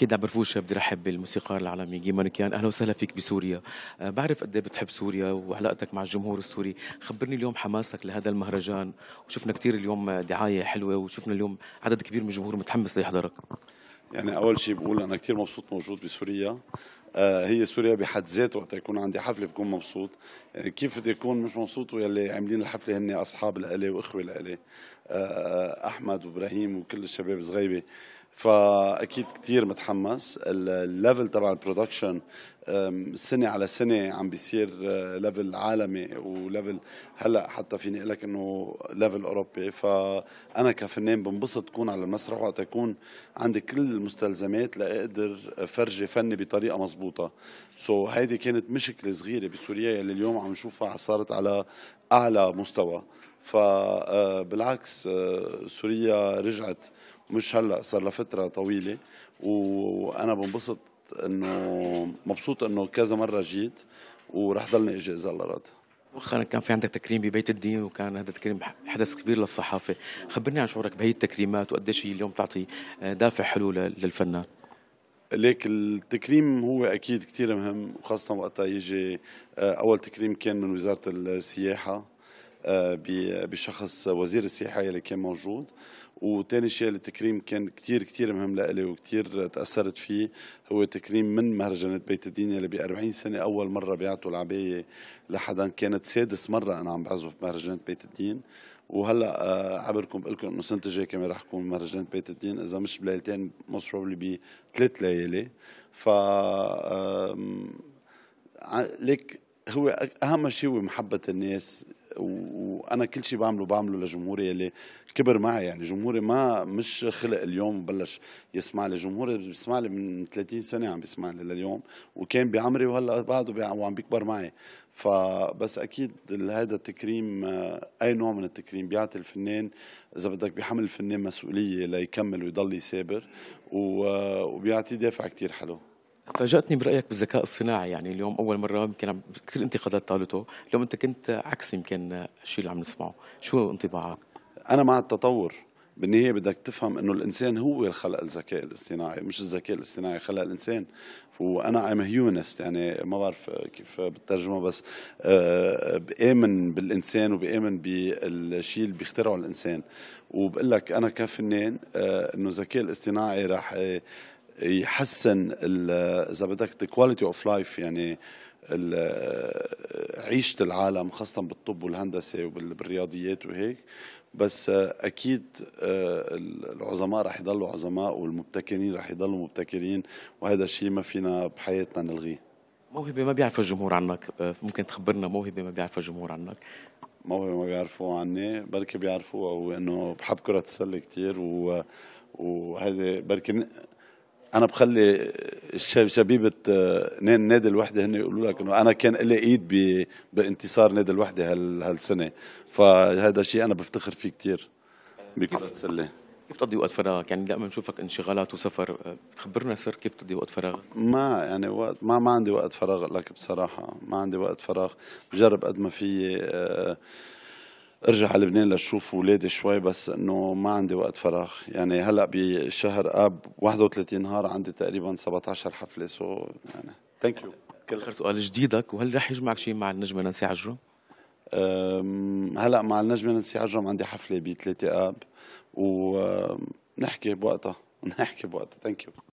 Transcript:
اكيد عم برفوش بدي رحب بالموسيقار العالمي جي مانكيان اهلا وسهلا فيك بسوريا أه بعرف قد إيه بتحب سوريا وعلاقتك مع الجمهور السوري خبرني اليوم حماسك لهذا المهرجان وشفنا كثير اليوم دعايه حلوه وشفنا اليوم عدد كبير من الجمهور متحمس ليحضرك يعني اول شيء بقول انا كثير مبسوط موجود بسوريا آه هي سوريا بحد ذاتها وقت يكون عندي حفله بكون مبسوط يعني كيف بدي اكون مش مبسوط ويلي عاملين الحفله هن اصحاب لالي واخوه لالي آه احمد وابراهيم وكل الشباب صغيبه فاكيد كثير متحمس الليفل تبع البرودكشن سنه على سنه عم بيصير ليفل أه، عالمي وليفل هلا حتى فيني اقول لك انه ليفل اوروبي فانا كفنان بنبسط تكون على المسرح وقت اكون عندي كل المستلزمات لاقدر فرجي فني بطريقه مضبوطه سو so, هيدي كانت مشكله صغيره بسوريا يلي اليوم عم نشوفها صارت على اعلى مستوى فبالعكس آه، آه، سوريا رجعت مش هلا صار لها فتره طويله وانا بنبسط انه مبسوط انه كذا مره جيت ورح ضلني اجي اذا الله راد مؤخرا كان في عندك تكريم ببيت الدين وكان هذا التكريم حدث كبير للصحافه خبرني عن شعورك بهي التكريمات وقديش هي اليوم بتعطي آه، دافع حلو للفنان ليك التكريم هو اكيد كثير مهم وخاصه وقتها يجي اول تكريم كان من وزاره السياحه آه، بشخص وزير السياحه اللي كان موجود وثاني شيء التكريم كان كثير كثير مهم لإلي وكثير تاثرت فيه هو تكريم من مهرجانات بيت الدين اللي ب 40 سنه اول مره بيعطوا العبايه لحدا كانت سادس مره انا عم بعزف مهرجانات بيت الدين وهلا آه، عبركم بقول لكم انه السنه الجايه كمان رح تكون مهرجان بيت الدين اذا مش بليلتين موست بروبلي بثلاث ليالي ف ليك هو اهم شيء هو محبه الناس وانا كل شيء بعمله بعمله لجمهوري يلي كبر معي يعني جمهوري ما مش خلق اليوم وبلش يسمع لي جمهوري بيسمع لي من 30 سنه عم بيسمع لي لليوم وكان بعمري وهلا بعده وعم بيكبر معي فبس اكيد هذا التكريم آه، اي نوع من التكريم بيعطي الفنان اذا بدك بيحمل الفنان مسؤوليه ليكمل ويضل يسابر آه، وبيعطيه دافع كثير حلو فاجأتني برأيك بالذكاء الصناعي يعني اليوم أول مرة يمكن عم كثير انتقادات طالته اليوم أنت كنت عكس يمكن الشيء اللي عم نسمعه شو انطباعك؟ أنا مع التطور بالنهاية بدك تفهم أنه الإنسان هو اللي خلق الذكاء الاصطناعي مش الذكاء الاصطناعي خلق الإنسان وأنا ايم هيومنست يعني ما بعرف كيف بالترجمة بس آه، آه، بآمن بالإنسان وبآمن بالشيء اللي بيخترعه الإنسان وبقول لك أنا كفنان آه، أنه الذكاء الاصطناعي راح يحسن اذا بدك الكواليتي اوف لايف يعني عيشه العالم خاصه بالطب والهندسه وبالرياضيات وهيك بس اكيد العظماء رح يضلوا عظماء والمبتكرين رح يضلوا مبتكرين وهذا الشيء ما فينا بحياتنا نلغيه موهبه ما بيعرف الجمهور عنك ممكن تخبرنا موهبه ما بيعرف الجمهور عنك موهبه ما بيعرفوها عني بركي بيعرفوها هو انه بحب كره السله كثير و... وهذا بركي انا بخلي شبيبه آه، نادي الوحده هن يقولوا لك انه انا كان لي ايد بانتصار نادي الوحده هال هالسنه فهذا شيء انا بفتخر فيه كثير بكره السله كيف تقضي وقت فراغك؟ يعني دائما بنشوفك انشغالات وسفر، آه، بتخبرنا سر كيف بتقضي وقت فراغك؟ ما يعني وقت ما ما عندي وقت فراغ لك بصراحه، ما عندي وقت فراغ، بجرب قد ما فيي أه ارجع على لبنان لشوف اولادي شوي بس انه ما عندي وقت فراغ يعني هلا بشهر اب 31 نهار عندي تقريبا 17 حفله سو يعني ثانك يو كل اخر سؤال جديدك وهل رح يجمعك شيء مع النجمه نانسي عجرم؟ هلا مع النجمه نانسي عجرم عندي حفله ب 3 اب ونحكي بوقتها نحكي بوقتها ثانك يو